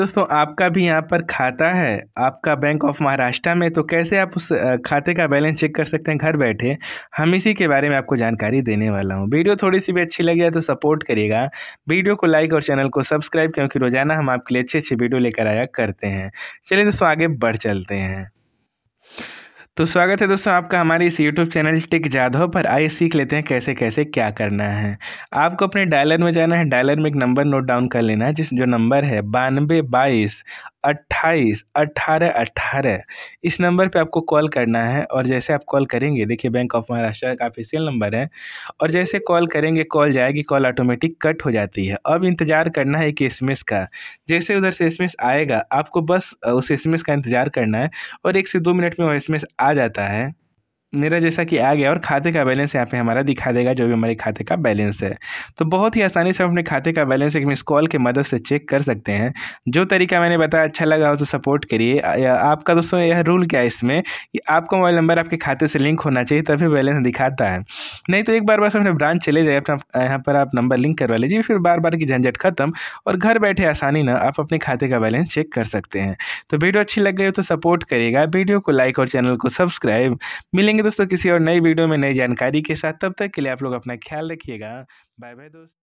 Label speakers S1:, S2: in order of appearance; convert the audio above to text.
S1: दोस्तों आपका भी यहाँ पर खाता है आपका बैंक ऑफ महाराष्ट्र में तो कैसे आप उस खाते का बैलेंस चेक कर सकते हैं घर बैठे हम इसी के बारे में आपको जानकारी देने वाला हूँ वीडियो थोड़ी सी भी अच्छी लगी है तो सपोर्ट करिएगा वीडियो को लाइक और चैनल को सब्सक्राइब क्योंकि रोजाना हम आपके लिए अच्छे अच्छे वीडियो लेकर आया करते हैं चलिए दोस्तों आगे बढ़ चलते हैं तो स्वागत है दोस्तों आपका हमारे इस यूट्यूब चैनल टिक जाधव पर आइए सीख लेते हैं कैसे कैसे क्या करना है आपको अपने डायलर में जाना है डायलर में एक नंबर नोट डाउन कर लेना है जिस जो नंबर है बानवे बाईस अट्ठाईस अट्ठारह अट्ठारह इस नंबर पे आपको कॉल करना है और जैसे आप कॉल करेंगे देखिए बैंक ऑफ महाराष्ट्र का ऑफिशियल नंबर है और जैसे कॉल करेंगे कॉल जाएगी कॉल ऑटोमेटिक कट हो जाती है अब इंतज़ार करना है कि एस का जैसे उधर से एस आएगा आपको बस उस एस का इंतज़ार करना है और एक से दो मिनट में वो एस आ जाता है मेरा जैसा कि आ गया और खाते का बैलेंस यहाँ पे हमारा दिखा देगा जो भी हमारे खाते का बैलेंस है तो बहुत ही आसानी से हम अपने खाते का बैलेंस एक मिस कॉल की मदद से चेक कर सकते हैं जो तरीका मैंने बताया अच्छा लगा हो तो सपोर्ट करिए आपका दोस्तों यह रूल क्या है इसमें कि आपका मोबाइल नंबर आपके खाते से लिंक होना चाहिए तभी बैलेंस दिखाता है नहीं तो एक बार बस अपने ब्रांच चले जाए अपना यहाँ पर आप नंबर लिंक करवा लीजिए फिर बार बार की झंझट खत्म और घर बैठे आसानी ना आप अपने खाते का बैलेंस चेक कर सकते हैं तो वीडियो अच्छी लग गई हो तो सपोर्ट करिएगा वीडियो को लाइक और चैनल को सब्सक्राइब मिलेंगे दोस्तों किसी और नई वीडियो में नई जानकारी के साथ तब तक के लिए आप लोग अपना ख्याल रखिएगा बाय बाय दोस्तों